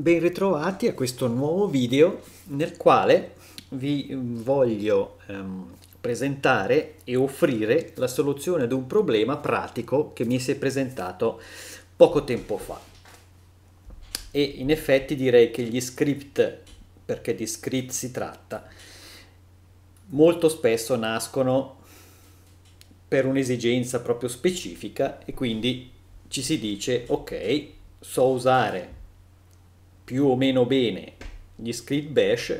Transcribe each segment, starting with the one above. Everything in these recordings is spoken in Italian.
Ben ritrovati a questo nuovo video nel quale vi voglio ehm, presentare e offrire la soluzione ad un problema pratico che mi si è presentato poco tempo fa. E in effetti direi che gli script, perché di script si tratta, molto spesso nascono per un'esigenza proprio specifica e quindi ci si dice ok, so usare più o meno bene gli script bash,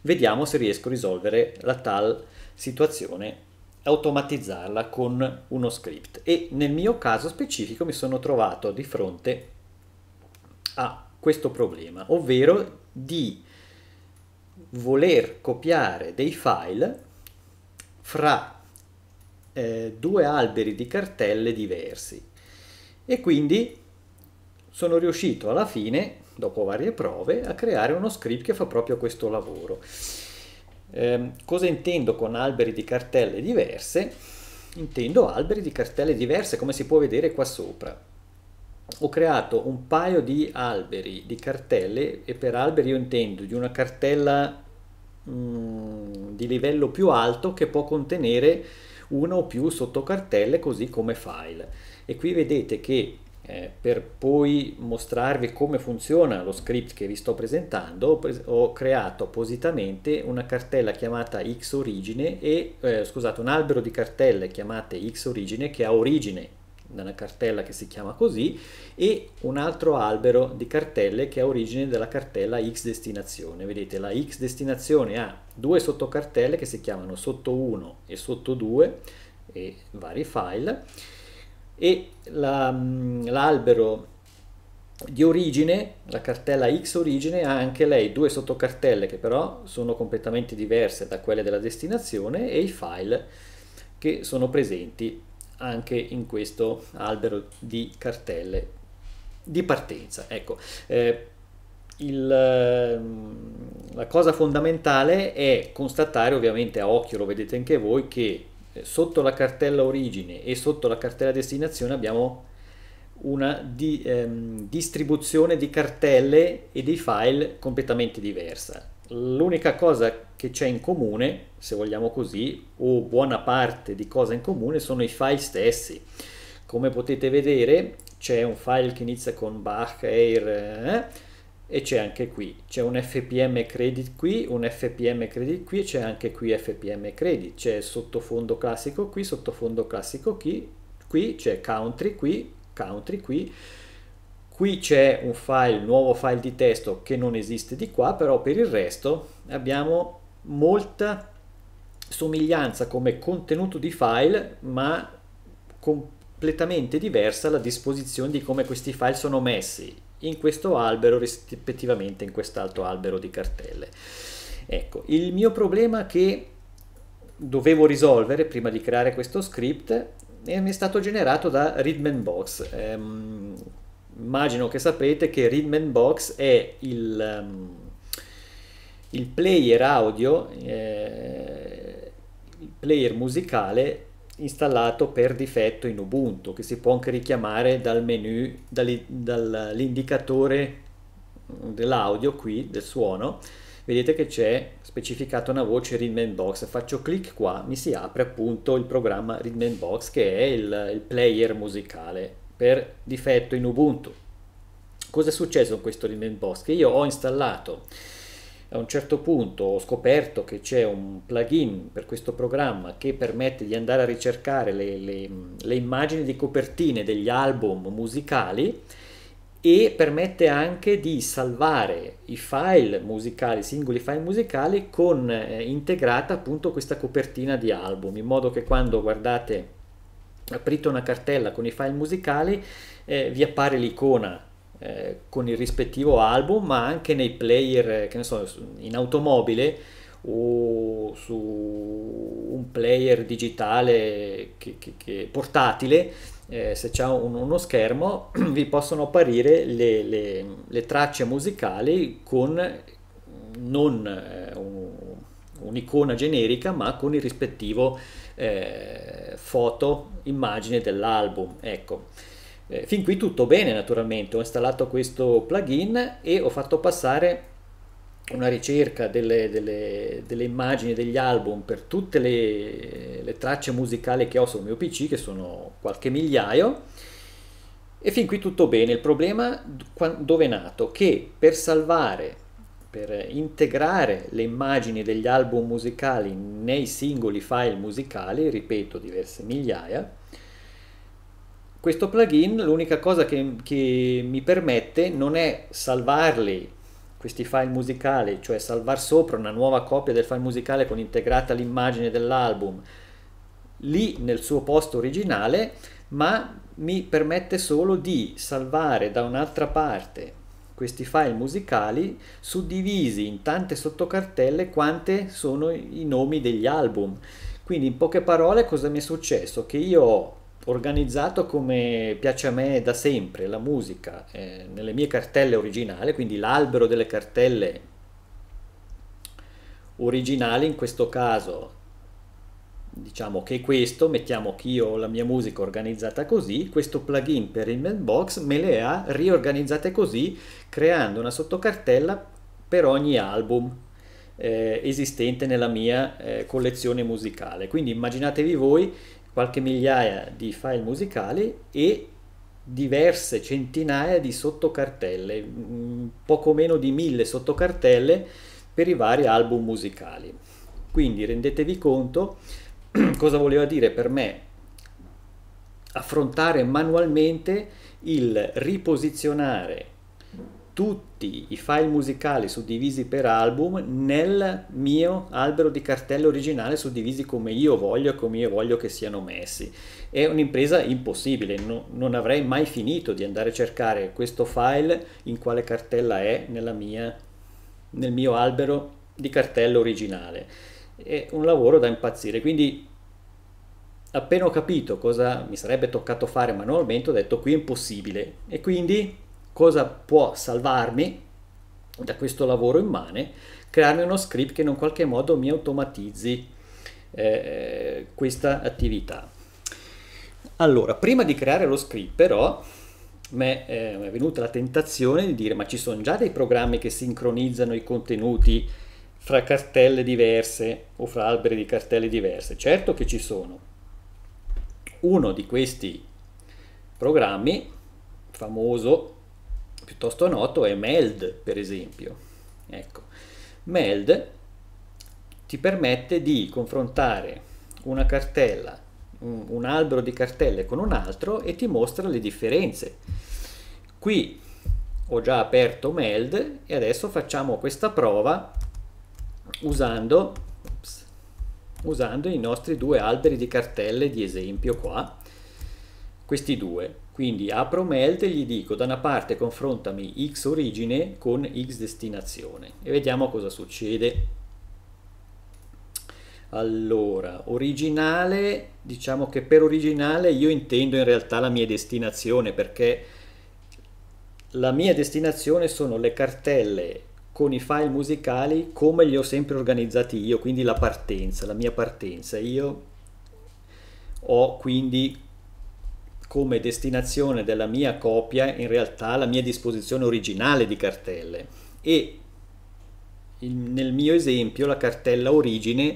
vediamo se riesco a risolvere la tal situazione automatizzarla con uno script e nel mio caso specifico mi sono trovato di fronte a questo problema ovvero di voler copiare dei file fra eh, due alberi di cartelle diversi e quindi sono riuscito alla fine dopo varie prove, a creare uno script che fa proprio questo lavoro. Eh, cosa intendo con alberi di cartelle diverse? Intendo alberi di cartelle diverse, come si può vedere qua sopra. Ho creato un paio di alberi di cartelle e per alberi io intendo di una cartella mh, mm, di livello più alto che può contenere una o più sottocartelle così come file. E qui vedete che eh, per poi mostrarvi come funziona lo script che vi sto presentando, ho, pres ho creato appositamente una cartella chiamata X origine e eh, scusate, un albero di cartelle chiamate X origine che ha origine da una cartella che si chiama così e un altro albero di cartelle che ha origine dalla cartella X destinazione. Vedete, la X destinazione ha due sottocartelle che si chiamano sotto 1 e sotto 2 e vari file e mm, l'albero di origine, la cartella X origine, ha anche lei due sottocartelle che però sono completamente diverse da quelle della destinazione e i file che sono presenti anche in questo albero di cartelle di partenza. Ecco, eh, il, mm, la cosa fondamentale è constatare, ovviamente a occhio lo vedete anche voi, che sotto la cartella origine e sotto la cartella destinazione abbiamo una di, ehm, distribuzione di cartelle e dei file completamente diversa. L'unica cosa che c'è in comune, se vogliamo così, o buona parte di cosa in comune, sono i file stessi. Come potete vedere c'è un file che inizia con Bach Air, eh? e c'è anche qui, c'è un FPM credit qui, un FPM credit qui, c'è anche qui FPM credit, c'è sottofondo classico qui, sottofondo classico qui, qui c'è country qui, country qui, qui c'è un file, un nuovo file di testo che non esiste di qua, però per il resto abbiamo molta somiglianza come contenuto di file, ma completamente diversa la disposizione di come questi file sono messi in questo albero rispettivamente in quest'altro albero di cartelle. Ecco, il mio problema che dovevo risolvere prima di creare questo script eh, mi è stato generato da Readmanbox. Ehm, immagino che saprete che Readmanbox è il, um, il player audio, eh, il player musicale installato per difetto in Ubuntu, che si può anche richiamare dal menu, dall'indicatore mm, dell'audio qui, del suono, vedete che c'è specificata una voce Rhythm Box, faccio clic qua, mi si apre appunto il programma Rhythm Box che è il, il player musicale per difetto in Ubuntu. Cosa è successo con questo Rhythm Box? Che io ho installato a un certo punto ho scoperto che c'è un plugin per questo programma che permette di andare a ricercare le, le, le immagini di copertine degli album musicali e permette anche di salvare i file musicali, singoli file musicali con eh, integrata appunto questa copertina di album, in modo che quando guardate aprite una cartella con i file musicali eh, vi appare l'icona eh, con il rispettivo album, ma anche nei player, eh, che ne so, in automobile o su un player digitale che, che, che portatile, eh, se c'è un, uno schermo, vi possono apparire le, le, le tracce musicali con non eh, un, un'icona generica, ma con il rispettivo eh, foto, immagine dell'album. Ecco eh, fin qui tutto bene naturalmente, ho installato questo plugin e ho fatto passare una ricerca delle, delle, delle immagini degli album per tutte le, le tracce musicali che ho sul mio PC, che sono qualche migliaio, e fin qui tutto bene. Il problema dove è nato? Che per salvare, per integrare le immagini degli album musicali nei singoli file musicali, ripeto diverse migliaia, questo plugin l'unica cosa che, che mi permette non è salvarli questi file musicali, cioè salvar sopra una nuova copia del file musicale con integrata l'immagine dell'album lì nel suo posto originale, ma mi permette solo di salvare da un'altra parte questi file musicali suddivisi in tante sottocartelle quante sono i nomi degli album. Quindi in poche parole cosa mi è successo? Che io ho organizzato come piace a me da sempre, la musica, eh, nelle mie cartelle originali, quindi l'albero delle cartelle originali in questo caso diciamo che questo, mettiamo che io ho la mia musica organizzata così, questo plugin per il mailbox me le ha riorganizzate così creando una sottocartella per ogni album eh, esistente nella mia eh, collezione musicale. Quindi immaginatevi voi qualche migliaia di file musicali e diverse centinaia di sottocartelle, mm, poco meno di mille sottocartelle per i vari album musicali. Quindi rendetevi conto cosa voleva dire per me affrontare manualmente il riposizionare tutti i file musicali suddivisi per album nel mio albero di cartelle originale suddivisi come io voglio e come io voglio che siano messi. È un'impresa impossibile, no, non avrei mai finito di andare a cercare questo file in quale cartella è mia, nel mio albero di cartella originale. È un lavoro da impazzire, quindi appena ho capito cosa mi sarebbe toccato fare manualmente ho detto qui è impossibile e quindi cosa può salvarmi da questo lavoro immane? Crearmi uno script che in un qualche modo mi automatizzi eh, questa attività. Allora, prima di creare lo script però, mi eh, è venuta la tentazione di dire ma ci sono già dei programmi che sincronizzano i contenuti fra cartelle diverse o fra alberi di cartelle diverse. Certo che ci sono. Uno di questi programmi, famoso, piuttosto noto è MELD, per esempio. Ecco, MELD ti permette di confrontare una cartella, un, un albero di cartelle con un altro e ti mostra le differenze. Qui ho già aperto MELD e adesso facciamo questa prova usando, ups, usando i nostri due alberi di cartelle di esempio qua, questi due quindi apro melt e gli dico da una parte confrontami x origine con x destinazione e vediamo cosa succede. Allora, originale, diciamo che per originale io intendo in realtà la mia destinazione perché la mia destinazione sono le cartelle con i file musicali come li ho sempre organizzati io, quindi la partenza, la mia partenza. Io ho quindi come destinazione della mia copia in realtà la mia disposizione originale di cartelle e nel mio esempio la cartella origine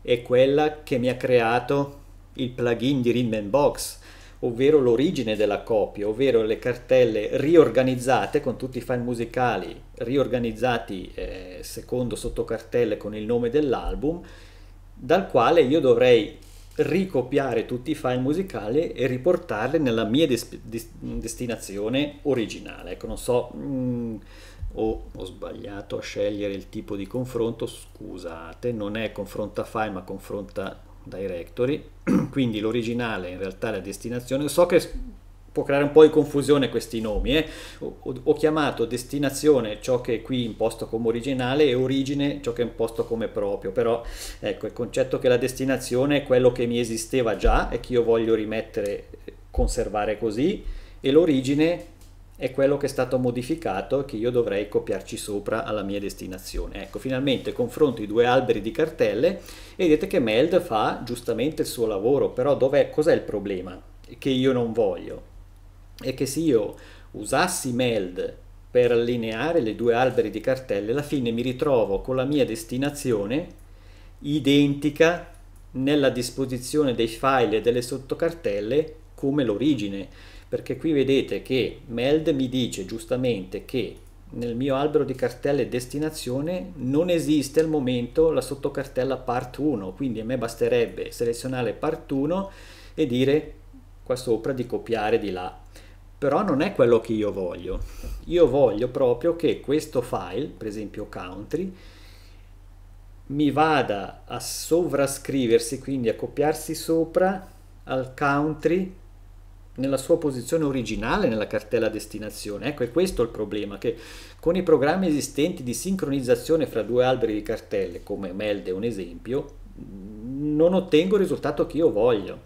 è quella che mi ha creato il plugin di Readman Box ovvero l'origine della copia, ovvero le cartelle riorganizzate con tutti i file musicali riorganizzati eh, secondo sottocartelle con il nome dell'album, dal quale io dovrei ricopiare tutti i file musicali e riportarli nella mia des des destinazione originale. Ecco, non so, mh, mm, oh, ho sbagliato a scegliere il tipo di confronto, scusate, non è confronta file ma confronta directory, quindi l'originale in realtà è la destinazione. So che può creare un po' di confusione questi nomi. Eh? Ho, ho, chiamato destinazione ciò che è qui imposto come originale e origine ciò che è imposto come proprio, però ecco il concetto che la destinazione è quello che mi esisteva già e che io voglio rimettere, eh, conservare così e l'origine è quello che è stato modificato e che io dovrei copiarci sopra alla mia destinazione. Ecco, finalmente confronto i due alberi di cartelle e vedete che Meld fa giustamente il suo lavoro, però cos'è il problema? Che io non voglio è che se io usassi MELD per allineare le due alberi di cartelle, alla fine mi ritrovo con la mia destinazione identica nella disposizione dei file e delle sottocartelle come l'origine, perché qui vedete che MELD mi dice giustamente che nel mio albero di cartelle destinazione non esiste al momento la sottocartella part 1, quindi a me basterebbe selezionare part 1 e dire qua sopra di copiare di là però non è quello che io voglio. Io voglio proprio che questo file, per esempio country, mi vada a sovrascriversi, quindi a copiarsi sopra al country nella sua posizione originale nella cartella destinazione. Ecco, è questo il problema, che con i programmi esistenti di sincronizzazione fra due alberi di cartelle, come Meld è un esempio, non ottengo il risultato che io voglio.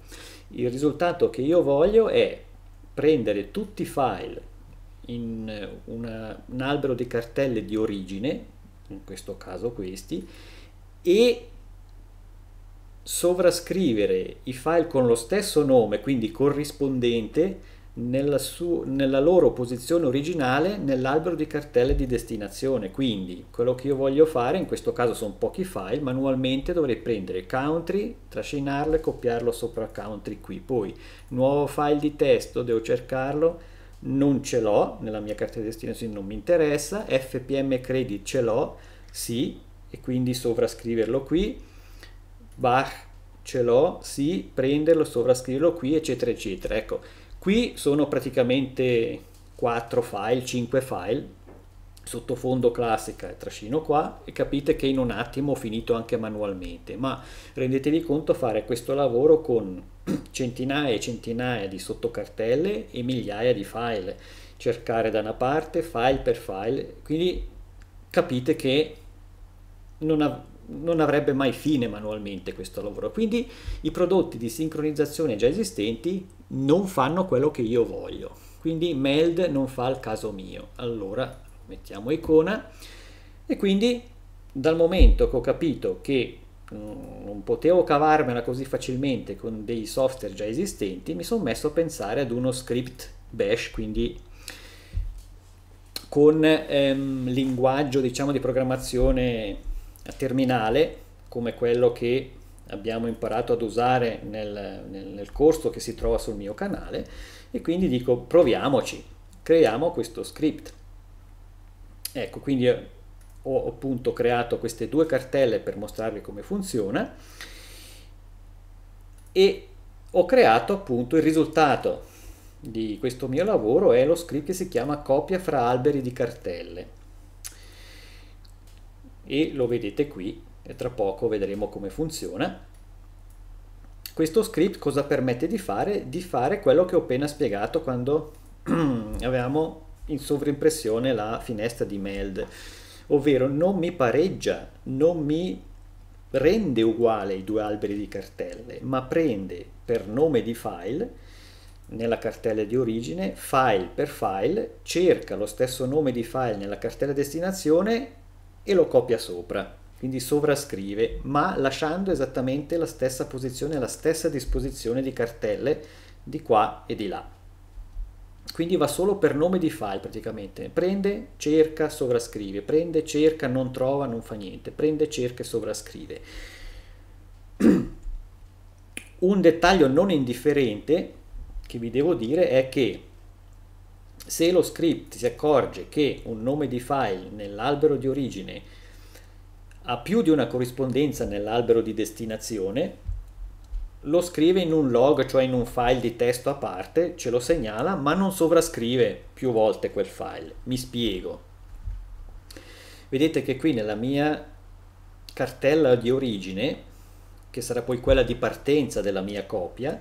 Il risultato che io voglio è prendere tutti i file in eh, una, un albero di cartelle di origine, in questo caso questi, e sovrascrivere i file con lo stesso nome, quindi corrispondente, nella, su, nella loro posizione originale nell'albero di cartelle di destinazione. Quindi quello che io voglio fare, in questo caso sono pochi file, manualmente dovrei prendere country, trascinarlo e copiarlo sopra country qui. Poi nuovo file di testo, devo cercarlo, non ce l'ho, nella mia cartella di destinazione non mi interessa, fpm credit ce l'ho, sì, e quindi sovrascriverlo qui, Bach ce l'ho, sì, prenderlo, sovrascriverlo qui, eccetera, eccetera. Ecco, Qui sono praticamente 4 file, 5 file, sottofondo classica e trascino qua e capite che in un attimo ho finito anche manualmente, ma rendetevi conto fare questo lavoro con centinaia e centinaia di sottocartelle e migliaia di file, cercare da una parte file per file, quindi capite che non, non avrebbe mai fine manualmente questo lavoro. Quindi i prodotti di sincronizzazione già esistenti non fanno quello che io voglio. Quindi meld non fa il caso mio. Allora mettiamo icona e quindi dal momento che ho capito che mm, non potevo cavarmela così facilmente con dei software già esistenti, mi sono messo a pensare ad uno script bash, quindi con ehm, linguaggio diciamo di programmazione terminale come quello che abbiamo imparato ad usare nel, nel, nel corso che si trova sul mio canale e quindi dico proviamoci, creiamo questo script. Ecco, quindi ho appunto creato queste due cartelle per mostrarvi come funziona e ho creato appunto il risultato di questo mio lavoro è lo script che si chiama copia fra alberi di cartelle e lo vedete qui e tra poco vedremo come funziona. Questo script cosa permette di fare? Di fare quello che ho appena spiegato quando avevamo in sovrimpressione la finestra di meld, ovvero non mi pareggia, non mi rende uguale i due alberi di cartelle, ma prende per nome di file nella cartella di origine, file per file, cerca lo stesso nome di file nella cartella destinazione e lo copia sopra, quindi sovrascrive, ma lasciando esattamente la stessa posizione, la stessa disposizione di cartelle di qua e di là. Quindi va solo per nome di file praticamente, prende, cerca, sovrascrive, prende, cerca, non trova, non fa niente, prende, cerca e sovrascrive. Un dettaglio non indifferente che vi devo dire è che se lo script si accorge che un nome di file nell'albero di origine ha più di una corrispondenza nell'albero di destinazione, lo scrive in un log, cioè in un file di testo a parte, ce lo segnala, ma non sovrascrive più volte quel file. Mi spiego. Vedete che qui nella mia cartella di origine, che sarà poi quella di partenza della mia copia,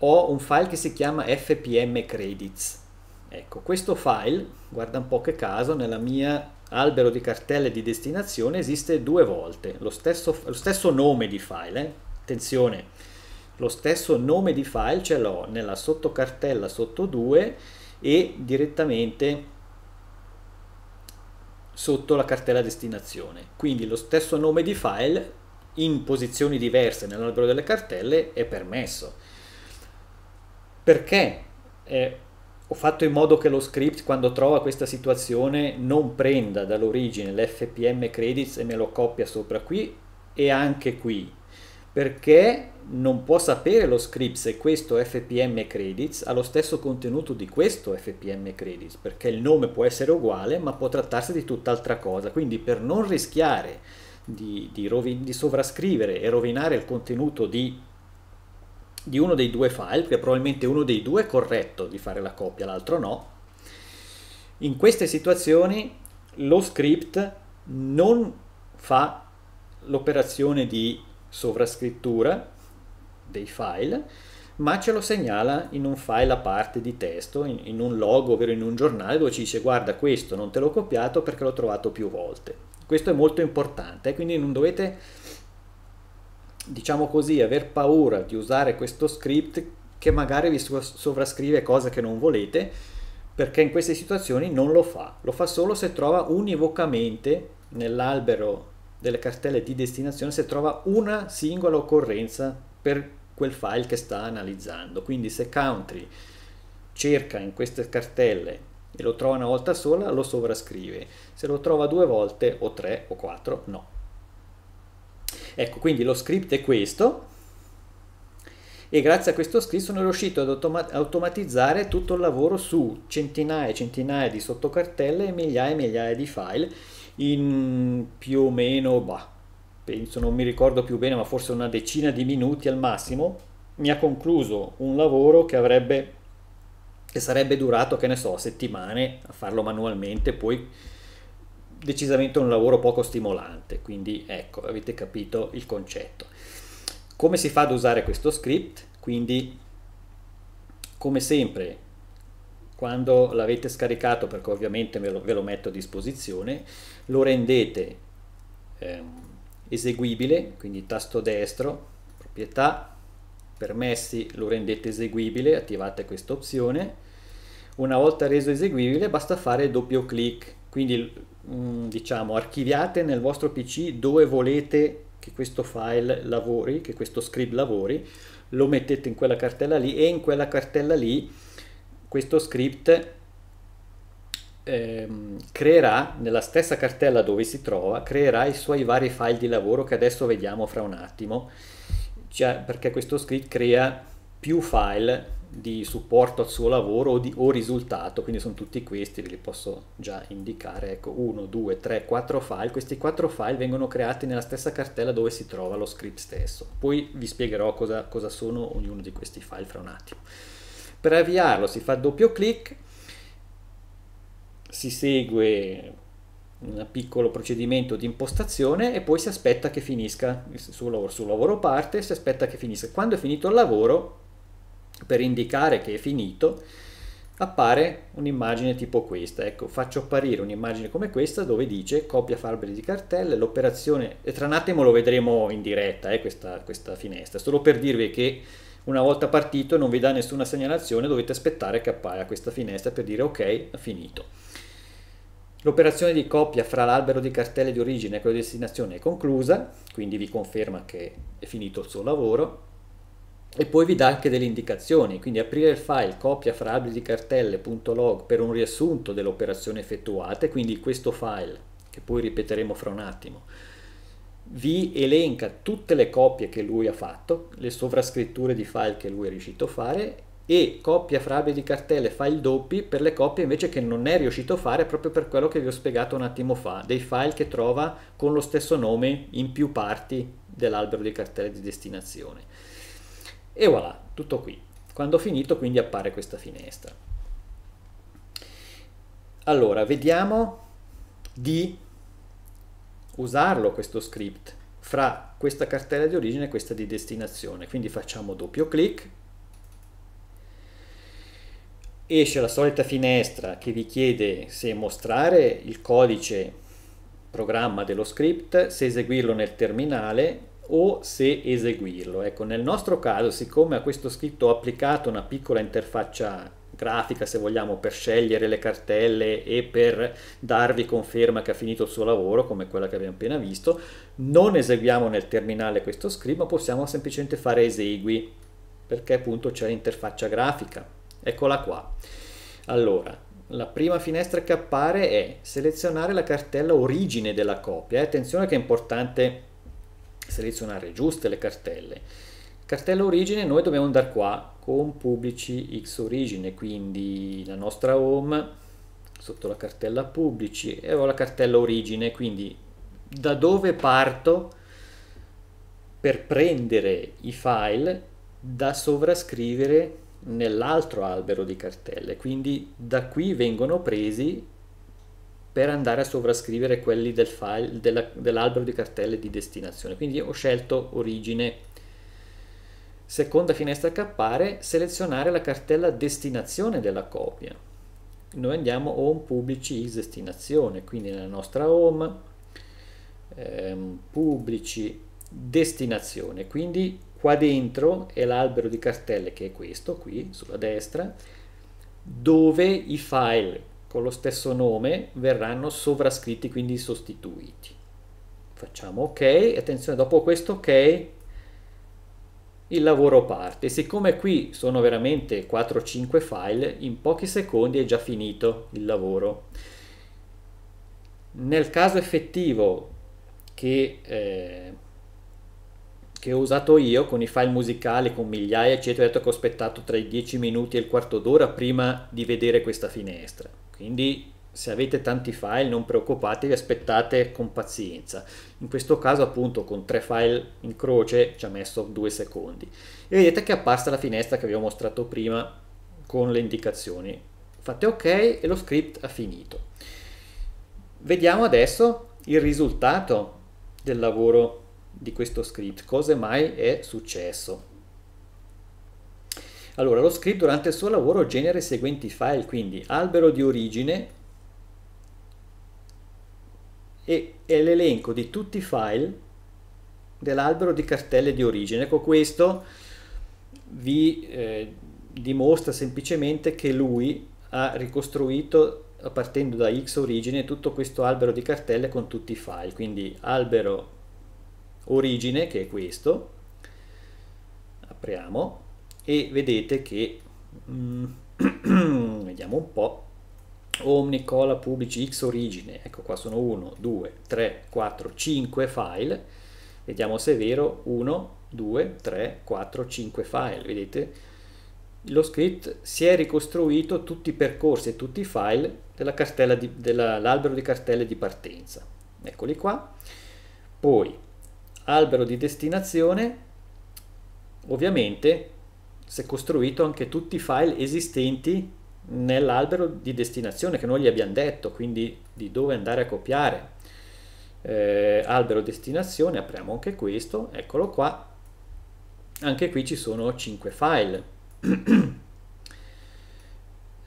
ho un file che si chiama fpm credits. Ecco, questo file, guarda un po' che caso, nella mia albero di cartelle di destinazione esiste due volte, lo stesso, lo stesso nome di file, eh? attenzione, lo stesso nome di file ce l'ho nella sottocartella sotto 2 e direttamente sotto la cartella destinazione. Quindi lo stesso nome di file in posizioni diverse nell'albero delle cartelle è permesso perché eh, ho fatto in modo che lo script quando trova questa situazione non prenda dall'origine l'FPM credits e me lo copia sopra qui e anche qui perché non può sapere lo script se questo FPM credits ha lo stesso contenuto di questo FPM credits, perché il nome può essere uguale ma può trattarsi di tutt'altra cosa, quindi per non rischiare di, di, di sovrascrivere e rovinare il contenuto di di uno dei due file, perché probabilmente uno dei due è corretto di fare la copia, l'altro no, in queste situazioni lo script non fa l'operazione di sovrascrittura dei file, ma ce lo segnala in un file a parte di testo, in, in, un logo, ovvero in un giornale, dove ci dice guarda questo non te l'ho copiato perché l'ho trovato più volte. Questo è molto importante, quindi non dovete diciamo così, aver paura di usare questo script che magari vi sovrascrive cose che non volete, perché in queste situazioni non lo fa, lo fa solo se trova univocamente nell'albero delle cartelle di destinazione se trova una singola occorrenza per quel file che sta analizzando. Quindi se country cerca in queste cartelle e lo trova una volta sola, lo sovrascrive. Se lo trova due volte o tre o quattro, no. Ecco, quindi lo script è questo e grazie a questo script sono riuscito ad automatizzare tutto il lavoro su centinaia e centinaia di sottocartelle e migliaia e migliaia di file in più o meno, bah, penso, non mi ricordo più bene, ma forse una decina di minuti al massimo, mi ha concluso un lavoro che avrebbe che sarebbe durato, che ne so, settimane a farlo manualmente, poi decisamente un lavoro poco stimolante, quindi ecco, avete capito il concetto. Come si fa ad usare questo script? Quindi, come sempre, quando l'avete scaricato, perché ovviamente ve lo, ve lo, metto a disposizione, lo rendete eh, eseguibile, quindi tasto destro, proprietà, permessi, lo rendete eseguibile, attivate questa opzione. Una volta reso eseguibile basta fare doppio clic quindi mm, diciamo archiviate nel vostro PC dove volete che questo file lavori, che questo script lavori, lo mettete in quella cartella lì e in quella cartella lì questo script ehm, creerà nella stessa cartella dove si trova, creerà i suoi vari file di lavoro che adesso vediamo fra un attimo, cioè, perché questo script crea più file di supporto al suo lavoro o, di, o risultato, quindi sono tutti questi, ve li posso già indicare, ecco 1, 2, 3, 4 file, questi 4 file vengono creati nella stessa cartella dove si trova lo script stesso, poi vi spiegherò cosa, cosa sono ognuno di questi file fra un attimo. Per avviarlo si fa doppio clic, si segue un piccolo procedimento di impostazione e poi si aspetta che finisca il suo lavoro, sul lavoro parte, si aspetta che finisca. Quando è finito il lavoro per indicare che è finito appare un'immagine tipo questa. Ecco, faccio apparire un'immagine come questa dove dice copia farberi di cartelle, l'operazione, e tra un attimo lo vedremo in diretta eh, questa, questa, finestra, solo per dirvi che una volta partito non vi dà nessuna segnalazione, dovete aspettare che appaia questa finestra per dire ok, è finito. L'operazione di copia fra l'albero di cartelle di origine e quello di destinazione è conclusa, quindi vi conferma che è finito il suo lavoro, e poi vi dà anche delle indicazioni, quindi aprire il file copia frabili di cartelle.log per un riassunto dell'operazione effettuata, quindi questo file, che poi ripeteremo fra un attimo, vi elenca tutte le copie che lui ha fatto, le sovrascritture di file che lui è riuscito a fare e coppia frabile di cartelle file doppi per le coppie invece che non è riuscito a fare proprio per quello che vi ho spiegato un attimo fa, dei file che trova con lo stesso nome in più parti dell'albero di cartelle di destinazione e voilà, tutto qui. Quando ho finito quindi appare questa finestra. Allora, vediamo di usarlo questo script fra questa cartella di origine e questa di destinazione. Quindi facciamo doppio clic, esce la solita finestra che vi chiede se mostrare il codice programma dello script, se eseguirlo nel terminale o se eseguirlo. Ecco, nel nostro caso, siccome a questo scritto ho applicato una piccola interfaccia grafica, se vogliamo, per scegliere le cartelle e per darvi conferma che ha finito il suo lavoro, come quella che abbiamo appena visto, non eseguiamo nel terminale questo script, ma possiamo semplicemente fare esegui, perché appunto c'è l'interfaccia grafica. Eccola qua. Allora, la prima finestra che appare è selezionare la cartella origine della copia. attenzione che è importante selezionare giuste le cartelle. Cartella origine noi dobbiamo andare qua con pubblici x origine, quindi la nostra home sotto la cartella pubblici e ho la cartella origine, quindi da dove parto per prendere i file da sovrascrivere nell'altro albero di cartelle, quindi da qui vengono presi per andare a sovrascrivere quelli del file della, dell'albero di cartelle di destinazione. Quindi ho scelto origine. Seconda finestra che appare, selezionare la cartella destinazione della copia. Noi andiamo home pubblici x destinazione, quindi nella nostra home ehm, pubblici destinazione. Quindi qua dentro è l'albero di cartelle che è questo qui sulla destra, dove i file con lo stesso nome verranno sovrascritti, quindi sostituiti. Facciamo ok, attenzione, dopo questo ok, il lavoro parte. Siccome qui sono veramente 4-5 file, in pochi secondi è già finito il lavoro. Nel caso effettivo che eh, che ho usato io con i file musicali, con migliaia, eccetera, ho detto che ho aspettato tra i 10 minuti e il quarto d'ora prima di vedere questa finestra. Quindi se avete tanti file non preoccupatevi, aspettate con pazienza. In questo caso appunto con tre file in croce ci ha messo due secondi. E vedete che è apparsa la finestra che vi ho mostrato prima con le indicazioni. Fate ok e lo script ha finito. Vediamo adesso il risultato del lavoro di questo script, cosa mai è successo. Allora, lo script durante il suo lavoro genera i seguenti file, quindi albero di origine e, e l'elenco di tutti i file dell'albero di cartelle di origine. Ecco, questo vi eh, dimostra semplicemente che lui ha ricostruito partendo da X origine tutto questo albero di cartelle con tutti i file, quindi albero origine, che è questo, apriamo, e vedete che, mm, vediamo un po', omnicola pubblici x origine, ecco qua sono 1, 2, 3, 4, 5 file, vediamo se è vero, 1, 2, 3, 4, 5 file, vedete? Lo script si è ricostruito tutti i percorsi e tutti i file dell'albero della, di cartelle di partenza. Eccoli qua. Poi albero di destinazione ovviamente si è costruito anche tutti i file esistenti nell'albero di destinazione che noi gli abbiamo detto quindi di dove andare a copiare eh, albero destinazione apriamo anche questo eccolo qua anche qui ci sono 5 file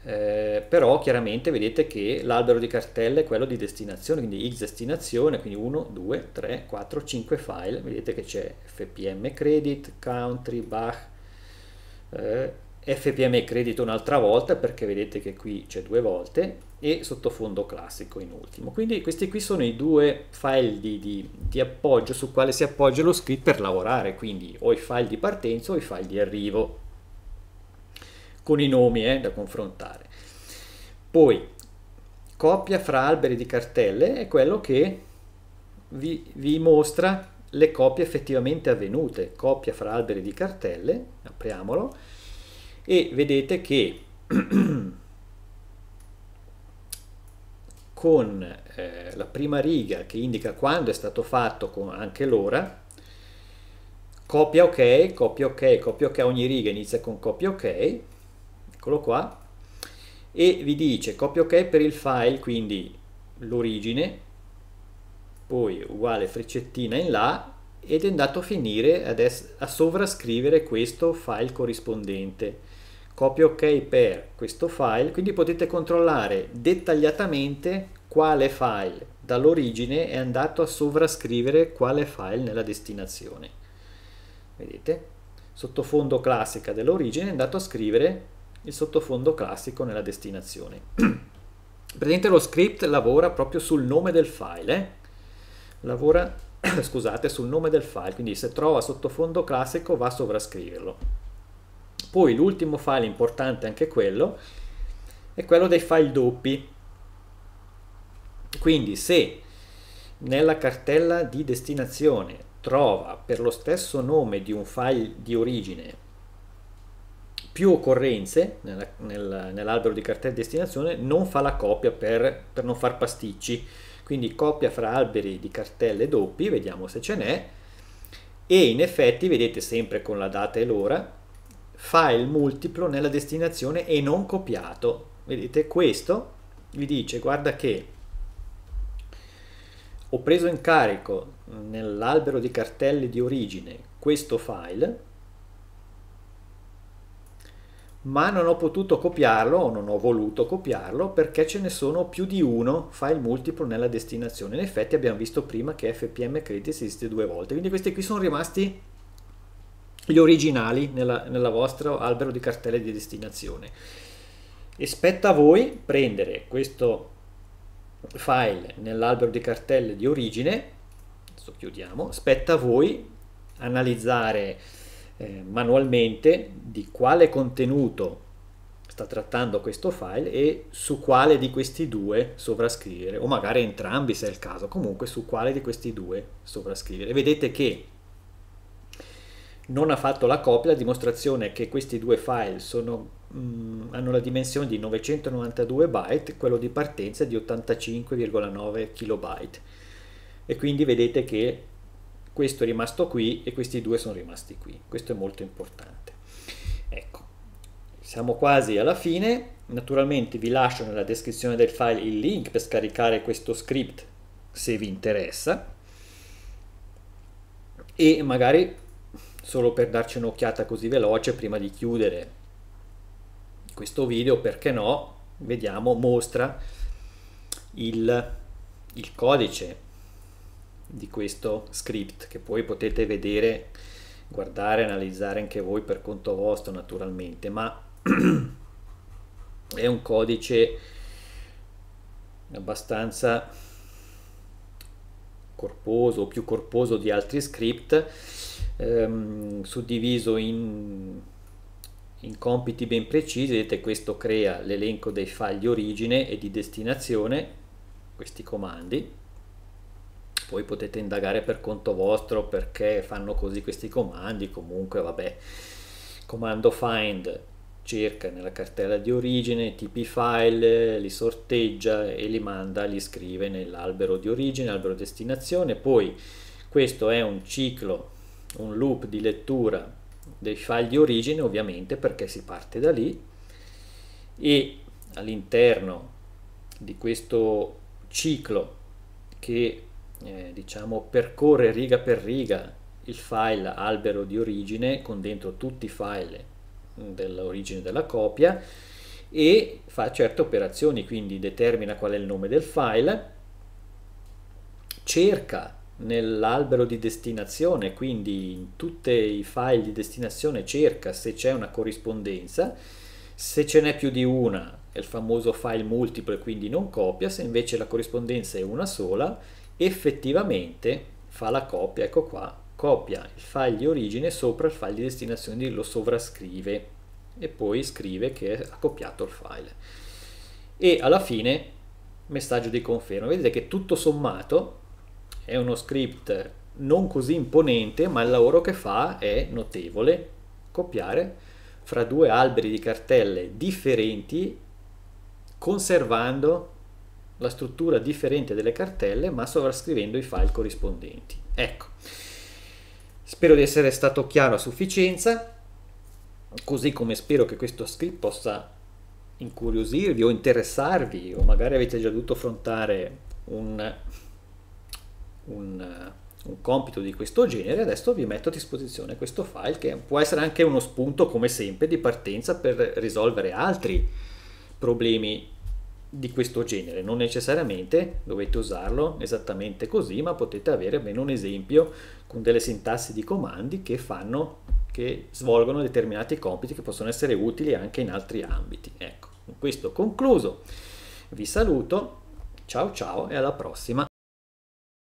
eh, però chiaramente vedete che l'albero di cartella è quello di destinazione, quindi x destinazione, quindi 1, 2, 3, 4, 5 file, vedete che c'è fpm credit, country, bach, eh, fpm credit un'altra volta perché vedete che qui c'è due volte e sottofondo classico in ultimo. Quindi questi qui sono i due file di, di, di appoggio su quale si appoggia lo script per lavorare, quindi o i file di partenza o i file di arrivo con i nomi eh, da confrontare. Poi, coppia fra alberi di cartelle è quello che vi, vi mostra le coppie effettivamente avvenute, coppia fra alberi di cartelle, apriamolo, e vedete che con eh, la prima riga che indica quando è stato fatto con anche l'ora, copia ok, copia ok, copia ok, ogni riga inizia con copia ok, eccolo qua, e vi dice copia ok per il file, quindi l'origine, poi uguale freccettina in là ed è andato a finire a sovrascrivere questo file corrispondente. Copia ok per questo file, quindi potete controllare dettagliatamente quale file dall'origine è andato a sovrascrivere quale file nella destinazione. Vedete? Sottofondo classica dell'origine è andato a scrivere il sottofondo classico nella destinazione. Praticamente lo script lavora proprio sul nome del file, eh? lavora, scusate, sul nome del file, quindi se trova sottofondo classico va a sovrascriverlo. Poi l'ultimo file importante, anche quello, è quello dei file doppi. Quindi se nella cartella di destinazione trova per lo stesso nome di un file di origine più occorrenze nella, nel, nell'albero di cartella destinazione non fa la coppia per, per non far pasticci. Quindi coppia fra alberi di cartelle doppi, vediamo se ce n'è, e in effetti, vedete sempre con la data e l'ora, fa il multiplo nella destinazione e non copiato. Vedete, questo vi dice, guarda che ho preso in carico nell'albero di cartelle di origine questo file, ma non ho potuto copiarlo o non ho voluto copiarlo perché ce ne sono più di uno file multiplo nella destinazione. In effetti abbiamo visto prima che fpm Credit esiste due volte, quindi questi qui sono rimasti gli originali nella, nella vostra albero di cartelle di destinazione. E spetta a voi prendere questo file nell'albero di cartelle di origine, adesso chiudiamo, spetta a voi analizzare eh, manualmente di quale contenuto sta trattando questo file e su quale di questi due sovrascrivere o magari entrambi se è il caso comunque su quale di questi due sovrascrivere vedete che non ha fatto la copia la dimostrazione è che questi due file sono, mh, mm, hanno la dimensione di 992 byte quello di partenza è di 85,9 kilobyte e quindi vedete che questo è rimasto qui e questi due sono rimasti qui. Questo è molto importante. Ecco, siamo quasi alla fine. Naturalmente vi lascio nella descrizione del file il link per scaricare questo script se vi interessa e magari solo per darci un'occhiata così veloce prima di chiudere questo video, perché no, vediamo, mostra il, il codice di questo script che poi potete vedere, guardare, analizzare anche voi per conto vostro naturalmente, ma è un codice abbastanza corposo, più corposo di altri script, ehm, suddiviso in, in compiti ben precisi, vedete questo crea l'elenco dei file di origine e di destinazione, questi comandi, poi potete indagare per conto vostro perché fanno così questi comandi, comunque vabbè, comando find cerca nella cartella di origine tipi file, li sorteggia e li manda, li scrive nell'albero di origine, albero destinazione, poi questo è un ciclo, un loop di lettura dei file di origine ovviamente perché si parte da lì e all'interno di questo ciclo che eh, diciamo, percorre riga per riga il file albero di origine con dentro tutti i file mm, dell'origine della copia e fa certe operazioni, quindi determina qual è il nome del file, cerca nell'albero di destinazione, quindi in tutti i file di destinazione cerca se c'è una corrispondenza, se ce n'è più di una è il famoso file multiple e quindi non copia, se invece la corrispondenza è una sola effettivamente fa la copia, ecco qua, copia il file di origine sopra il file di destinazione, lo sovrascrive e poi scrive che ha copiato il file. E alla fine messaggio di conferma, vedete che tutto sommato è uno script non così imponente, ma il lavoro che fa è notevole, copiare fra due alberi di cartelle differenti conservando la struttura differente delle cartelle ma sovrascrivendo i file corrispondenti. Ecco, spero di essere stato chiaro a sufficienza, così come spero che questo script possa incuriosirvi o interessarvi o magari avete già dovuto affrontare un, un, un compito di questo genere, adesso vi metto a disposizione questo file che può essere anche uno spunto come sempre di partenza per risolvere altri problemi di questo genere. Non necessariamente dovete usarlo esattamente così, ma potete avere almeno un esempio con delle sintassi di comandi che fanno che svolgono determinati compiti che possono essere utili anche in altri ambiti. Ecco, con questo concluso. Vi saluto, ciao ciao e alla prossima.